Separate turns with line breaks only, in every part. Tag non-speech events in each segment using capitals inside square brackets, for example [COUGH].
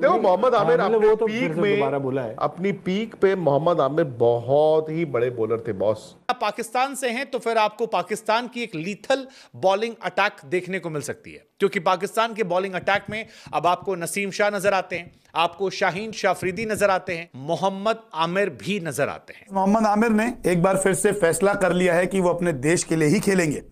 देखो मोहम्मद आमिर अपने तो पीक में
बोला है अपनी पीक पे मोहम्मद आमिर बहुत ही बड़े बॉलर थे बॉस
आप पाकिस्तान से हैं तो फिर आपको पाकिस्तान की एक लीथल बॉलिंग अटैक देखने को मिल सकती है क्योंकि पाकिस्तान के बॉलिंग अटैक में अब आपको नसीम शाह नजर आते हैं आपको शाहीन शाहफरीदी नजर आते हैं मोहम्मद आमिर भी नजर आते
हैं मोहम्मद आमिर ने एक बार फिर से फैसला कर लिया है कि वो अपने देश के लिए ही खेलेंगे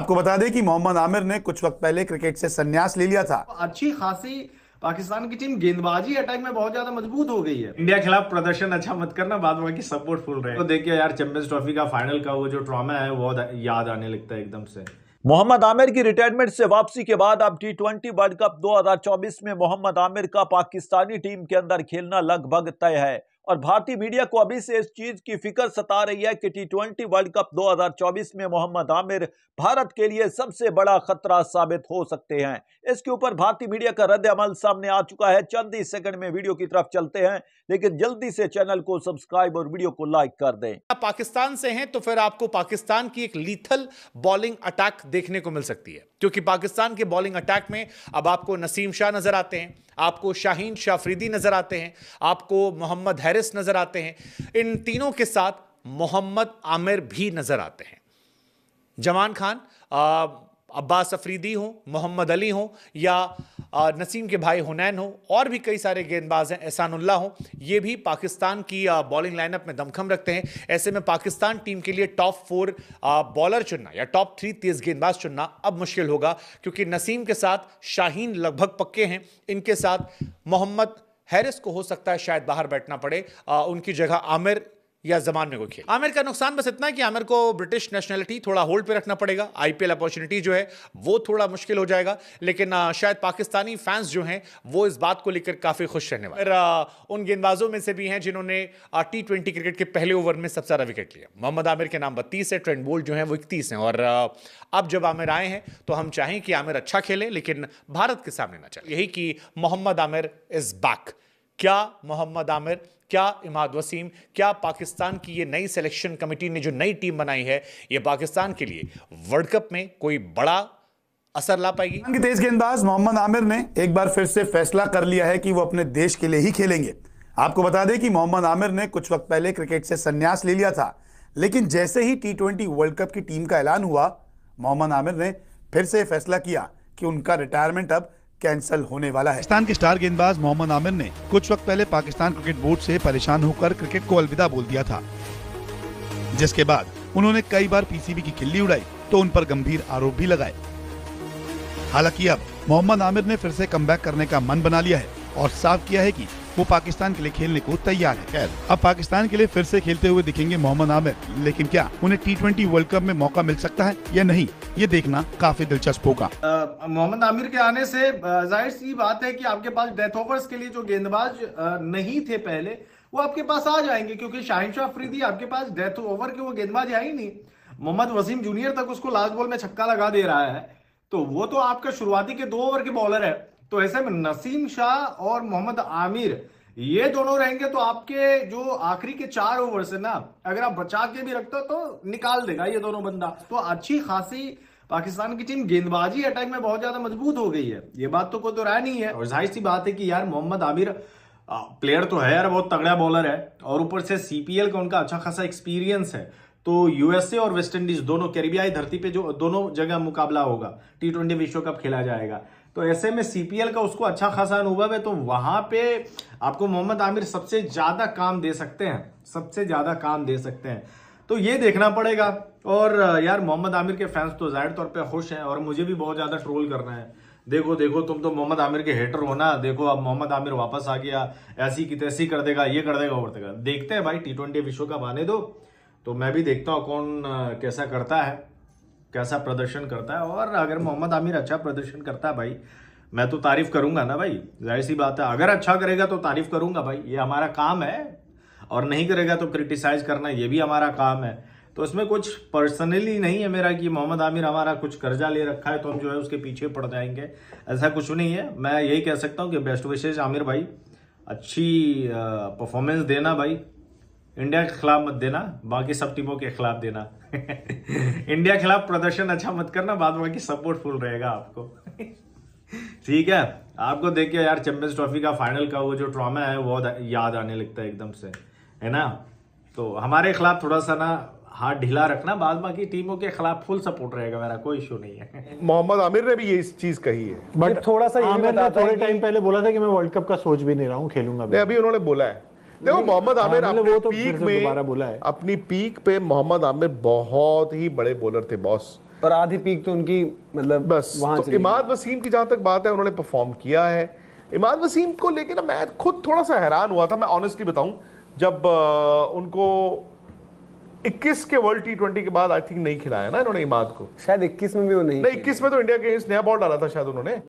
आपको बता दें कि मोहम्मद आमिर ने कुछ वक्त पहले क्रिकेट से संन्यास ले लिया था
अच्छी खासी पाकिस्तान की टीम गेंदबाजी अटैक में बहुत ज्यादा मजबूत हो गई है इंडिया खिलाफ प्रदर्शन अच्छा मत करना बाद बाकी सपोर्ट फुल रहे तो देखिए यार चैंपियंस ट्रॉफी का फाइनल का वो जो ट्रॉमा है वो याद आने लगता है एकदम से
मोहम्मद आमिर की रिटायरमेंट से वापसी के बाद अब टी ट्वेंटी वर्ल्ड कप 2024 में मोहम्मद आमिर का पाकिस्तानी टीम के अंदर खेलना लगभग तय है और भारतीय मीडिया को अभी से इस चीज की फिक्र सता रही है कि टी ट्वेंटी वर्ल्ड कप 2024 में मोहम्मद आमिर भारत के लिए सबसे बड़ा खतरा साबित हो सकते हैं इसके ऊपर भारतीय मीडिया का रद्द अमल सामने आ चुका है चंद ही सेकंड में वीडियो की तरफ चलते हैं लेकिन जल्दी से चैनल को सब्सक्राइब और वीडियो को लाइक कर दें आप पाकिस्तान से हैं तो फिर आपको पाकिस्तान की एक लीथल बॉलिंग अटैक देखने को मिल सकती है क्योंकि पाकिस्तान के बॉलिंग अटैक में अब आपको नसीम शाह नजर आते हैं आपको शाहीन शाह नजर आते हैं आपको मोहम्मद है हैरिस नजर आते हैं इन तीनों के साथ मोहम्मद आमिर भी नजर आते हैं जमान खान अब्बास अफरीदी हो मोहम्मद अली हो या नसीम के भाई हुनैन हो और भी कई सारे गेंदबाज हैं एहसानुल्ला हो ये भी पाकिस्तान की बॉलिंग लाइनअप में दमखम रखते हैं ऐसे में पाकिस्तान टीम के लिए टॉप फोर बॉलर चुनना या टॉप थ्री तेज गेंदबाज चुनना अब मुश्किल होगा क्योंकि नसीम के साथ शाहीन लगभग पक्के हैं इनके साथ मोहम्मद हैरिस को हो सकता है शायद बाहर बैठना पड़े आ, उनकी जगह आमिर या जमान में कोई खेल आमिर का नुकसान बस इतना है कि आमिर को ब्रिटिश नेशनलिटी थोड़ा होल्ड पे रखना पड़ेगा आईपीएल अपॉर्चुनिटी जो है वो थोड़ा मुश्किल हो जाएगा लेकिन शायद पाकिस्तानी फैंस जो हैं वो इस बात को लेकर काफ़ी खुश रहने वाले उन गेंदबाजों में से भी हैं जिन्होंने टी ट्वेंटी क्रिकेट के पहले ओवर में सबसे ज़्यादा विकेट लिया मोहम्मद आमिर के नाम बत्तीस है ट्रेंड बोल्ट जो है वो इकतीस हैं और अब जब आमिर आए हैं तो हम चाहें कि आमिर अच्छा खेले लेकिन भारत के सामने ना चले यही कि मोहम्मद आमिर इज़ बैक क्या मोहम्मद आमिर क्या इमाद वसीम क्या पाकिस्तान की ये नई सिलेक्शन कमेटी ने जो नई टीम बनाई है ये पाकिस्तान के लिए वर्ल्ड कप में कोई बड़ा असर ला पाएगी तेज
गेंदबाज मोहम्मद आमिर ने एक बार फिर से फैसला कर लिया है कि वो अपने देश के लिए ही खेलेंगे आपको बता दें कि मोहम्मद आमिर ने कुछ वक्त पहले क्रिकेट से संन्यास ले लिया था लेकिन जैसे ही टी ट्वेंटी वर्ल्ड कप की टीम का ऐलान हुआ मोहम्मद आमिर ने फिर से फैसला किया कि उनका रिटायरमेंट अब कैंसिल होने वाला है पाकिस्तान के स्टार गेंदबाज मोहम्मद आमिर ने कुछ वक्त पहले पाकिस्तान क्रिकेट बोर्ड से परेशान होकर क्रिकेट को अलविदा बोल दिया था जिसके बाद उन्होंने कई बार पीसीबी की खिल्ली उड़ाई तो उन पर गंभीर आरोप भी लगाए हालांकि अब मोहम्मद आमिर ने फिर से कम करने का मन बना लिया है और साफ किया है कि वो पाकिस्तान के लिए खेलने को तैयार है खैर अब पाकिस्तान के लिए फिर से खेलते हुए दिखेंगे मोहम्मद आमिर लेकिन क्या उन्हें टी ट्वेंटी वर्ल्ड कप में मौका मिल सकता है या नहीं ये देखना काफी दिलचस्प होगा
मोहम्मद आमिर के आने से जाहिर सी बात है कि आपके पास डेथ ओवर्स के लिए जो गेंदबाज नहीं थे पहले वो आपके पास आ जाएंगे क्योंकि शाहिन शाह अफरीदी आपके पास डेथ ओवर के वो गेंदबाज है ही नहीं मोहम्मद वसीम जूनियर तक उसको लास्ट बॉल में छक्का लगा दे रहा है तो वो तो आपका शुरुआती के दो ओवर के बॉलर है तो ऐसे में नसीम शाह और मोहम्मद आमिर ये दोनों रहेंगे तो आपके जो आखिरी के चार ओवर से ना अगर आप बचा के भी रखते हो तो निकाल देगा ये दोनों बंदा तो अच्छी खासी पाकिस्तान की टीम गेंदबाजी अटैक में बहुत ज्यादा मजबूत हो गई है ये बात तो कोई तो राय नहीं है और जाहिर सी बात है कि यार मोहम्मद आमिर प्लेयर तो है यार बहुत तगड़ा बॉलर है और ऊपर से सीपीएल का उनका अच्छा खासा एक्सपीरियंस है तो यूएसए और वेस्ट इंडीज दोनों कैरिबियाई धरती पे जो दोनों जगह मुकाबला होगा टी ट्वेंटी विश्व कप खेला जाएगा तो ऐसे में सीपीएल का उसको अच्छा खासा अनुभव है तो वहां पे आपको मोहम्मद आमिर सबसे ज़्यादा काम दे सकते हैं सबसे ज़्यादा काम दे सकते हैं तो ये देखना पड़ेगा और यार मोहम्मद आमिर के फैंस तो जाहिर तौर पे खुश हैं और मुझे भी बहुत ज़्यादा ट्रोल करना है देखो देखो तुम तो मोहम्मद आमिर के हेटर हो ना देखो अब मोहम्मद आमिर वापस आ गया ऐसी की तैसी कर देगा ये कर देगा और देगा देखते हैं भाई टी ट्वेंटी विश्व कप आने दो तो मैं भी देखता हूँ कौन कैसा करता है कैसा प्रदर्शन करता है और अगर मोहम्मद आमिर अच्छा प्रदर्शन करता है भाई मैं तो तारीफ करूंगा ना भाई जाहिर सी बात है अगर अच्छा करेगा तो तारीफ करूंगा भाई ये हमारा काम है और नहीं करेगा तो क्रिटिसाइज करना ये भी हमारा काम है तो इसमें कुछ पर्सनली नहीं है मेरा कि मोहम्मद आमिर हमारा कुछ कर्जा ले रखा है तो हम जो है उसके पीछे पड़ जाएंगे ऐसा कुछ नहीं है मैं यही कह सकता हूँ कि बेस्ट विशेष आमिर भाई अच्छी परफॉर्मेंस देना भाई इंडिया के खिलाफ मत देना बाकी सब टीमों के खिलाफ देना [LAUGHS] इंडिया के खिलाफ प्रदर्शन अच्छा मत करना बाद बाकी सपोर्ट फुल रहेगा आपको [LAUGHS] ठीक है आपको देखिए यार चैंपियंस ट्रॉफी का फाइनल का वो जो ड्रामा है वो याद आने लगता है एकदम से है ना तो हमारे खिलाफ थोड़ा सा ना हाथ ढीला रखना बाद बाकी टीमों के खिलाफ फुल सपोर्ट रहेगा मेरा कोई इशू नहीं है
[LAUGHS] मोहम्मद आमिर ने भी ये चीज कही है बट थोड़ा सा आमिर ने थोड़े टाइम पहले बोला था कि मैं वर्ल्ड कप का सोच भी नहीं रहा हूँ खेलूंगा अभी उन्होंने बोला है देखो मोहम्मद आमिर अपने तो पीक में बोला है अपनी पीक पे मोहम्मद आमिर बहुत ही बड़े बॉलर थे बॉस पर आधी पीक तो उनकी मतलब बस तो इमाद वसीम की जहां तक बात है उन्होंने परफॉर्म किया है इमाद वसीम को लेकर ना मैं खुद थोड़ा सा हैरान हुआ था मैं ऑनेस्टली बताऊं जब उनको 21 के वर्ल्ड टी ट्वेंटी के बाद आई थिंक नहीं खिलाया ना इन्होंने इमाद को
शायद 21 में भी वो नहीं
नहीं 21 में तो इंडिया के नया बॉल डाला था शायद उन्होंने